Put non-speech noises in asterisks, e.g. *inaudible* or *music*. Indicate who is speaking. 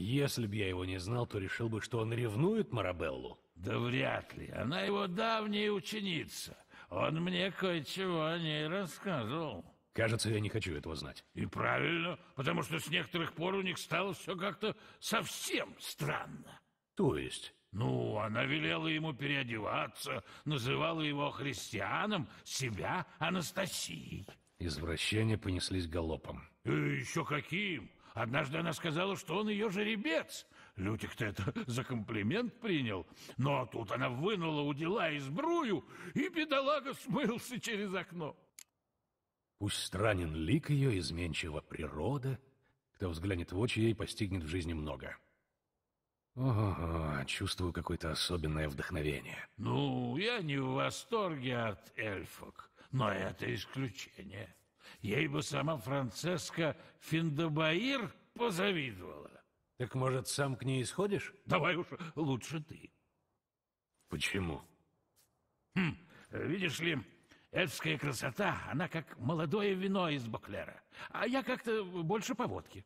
Speaker 1: Если б я его не знал, то решил бы, что он ревнует Марабеллу. Да вряд ли. Она его давняя ученица. Он мне кое-чего о ней рассказывал.
Speaker 2: Кажется, я не хочу этого знать. И
Speaker 1: правильно, потому что с некоторых пор у них стало все как-то совсем странно. То есть? Ну, она велела ему переодеваться, называла его христианом, себя Анастасией.
Speaker 3: Извращения понеслись галопом.
Speaker 1: И э, еще каким? Однажды она сказала, что он ее жеребец. Лютик-то это *laughs* за комплимент принял. Но тут она вынула у дела избрую, и бедолага смылся через окно.
Speaker 3: Пусть странен лик ее, изменчива природа. Кто взглянет в очи, ей постигнет в жизни много. Ого, чувствую какое-то особенное вдохновение.
Speaker 1: Ну, я не в восторге от эльфок, но это исключение. Ей бы сама Францеска Финдобаир позавидовала. Так, может, сам к ней сходишь? Давай уж лучше ты. Почему? Хм, видишь ли, эльфская красота, она как молодое вино из Баклера, а я как-то больше по водке.